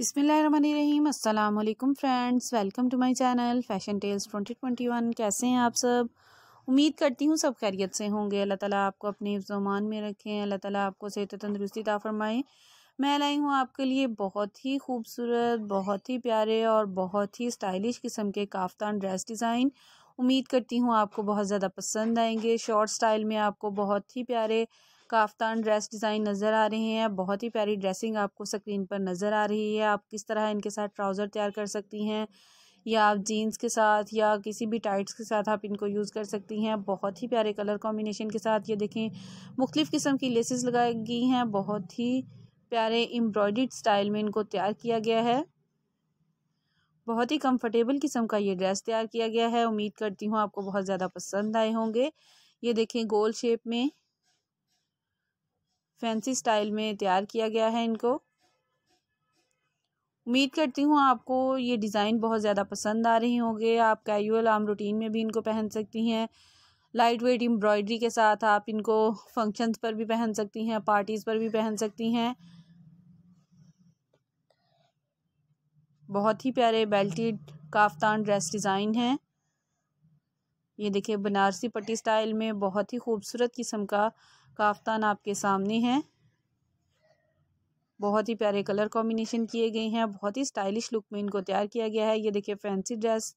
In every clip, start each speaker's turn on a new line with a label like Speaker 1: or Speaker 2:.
Speaker 1: बिसमीम अल्लाम friends welcome to my channel fashion tales 2021 कैसे हैं आप सब उम्मीद करती हूँ सब खैरियत से होंगे अल्लाह ताला आपको अपने ज़मान में रखें अल्लाह ताला आपको सेहत तंदरुस्ती ता मैं लाई हूँ आपके लिए बहुत ही खूबसूरत बहुत ही प्यारे और बहुत ही स्टाइलिश किस्म के काफ्तान ड्रेस डिज़ाइन उम्मीद करती हूँ आपको बहुत ज़्यादा पसंद आएंगे शॉर्ट स्टाइल में आपको बहुत ही प्यारे काफ्तान ड्रेस डिज़ाइन नज़र आ रहे हैं बहुत ही प्यारी ड्रेसिंग आपको स्क्रीन पर नज़र आ रही है आप किस तरह इनके साथ ट्राउज़र तैयार कर सकती हैं या आप जीन्स के साथ या किसी भी टाइट्स के साथ आप इनको यूज़ कर सकती हैं बहुत ही प्यारे कलर कॉम्बिनेशन के साथ ये देखें मुख्तफ़ किस्म की लेसेस लगाई गई हैं बहुत ही प्यारे एम्ब्रॉयड स्टाइल में इनको तैयार किया गया है बहुत ही कंफर्टेबल किस्म का ये ड्रेस तैयार किया गया है उम्मीद करती हूँ आपको बहुत ज़्यादा पसंद आए होंगे ये देखें गोल शेप में फैंसी स्टाइल में तैयार किया गया है इनको उम्मीद करती हूँ आपको ये डिज़ाइन बहुत ज़्यादा पसंद आ रही होंगे आप कैजुअल आम रूटीन में भी इनको पहन सकती हैं लाइट वेट एम्ब्रॉयडरी के साथ आप इनको फंक्शंस पर भी पहन सकती हैं पार्टीज़ पर भी पहन सकती हैं बहुत ही प्यारे बेल्टेड काफ्तान ड्रेस डिज़ाइन है ये देखिए बनारसी पट्टी स्टाइल में बहुत ही खूबसूरत किस्म का काफ्तान आपके सामने हैं बहुत ही प्यारे कलर कॉम्बिनेशन किए गए हैं बहुत ही स्टाइलिश लुक में इनको तैयार किया गया है ये देखिए फैंसी ड्रेस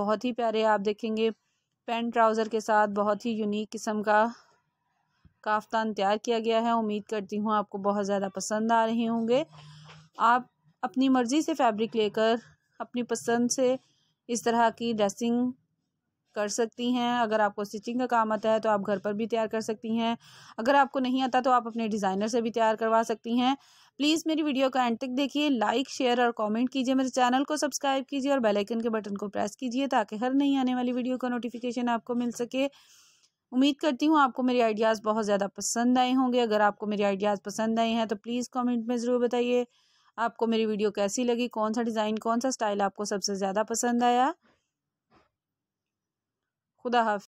Speaker 1: बहुत ही प्यारे आप देखेंगे पेंट ट्राउज़र के साथ बहुत ही यूनिक किस्म का काफ्तान तैयार किया गया है उम्मीद करती हूँ आपको बहुत ज़्यादा पसंद आ रहे होंगे आप अपनी मर्ज़ी से फैब्रिक लेकर अपनी पसंद से इस तरह की ड्रेसिंग कर सकती हैं अगर आपको स्टिचिंग का काम आता है तो आप घर पर भी तैयार कर सकती हैं अगर आपको नहीं आता तो आप अपने डिज़ाइनर से भी तैयार करवा सकती हैं प्लीज़ मेरी वीडियो का एंड तक देखिए लाइक शेयर और कमेंट कीजिए मेरे चैनल को सब्सक्राइब कीजिए और बेलाइकन के बटन को प्रेस कीजिए ताकि हर नई आने वाली वीडियो का नोटिफिकेशन आपको मिल सके उम्मीद करती हूँ आपको मेरे आइडियाज़ बहुत ज़्यादा पसंद आए होंगे अगर आपको मेरे आइडियाज़ पसंद आए हैं तो प्लीज़ कमेंट में ज़रूर बताइए आपको मेरी वीडियो कैसी लगी कौन सा डिज़ाइन कौन सा स्टाइल आपको सबसे ज़्यादा पसंद आया खुदा हाफ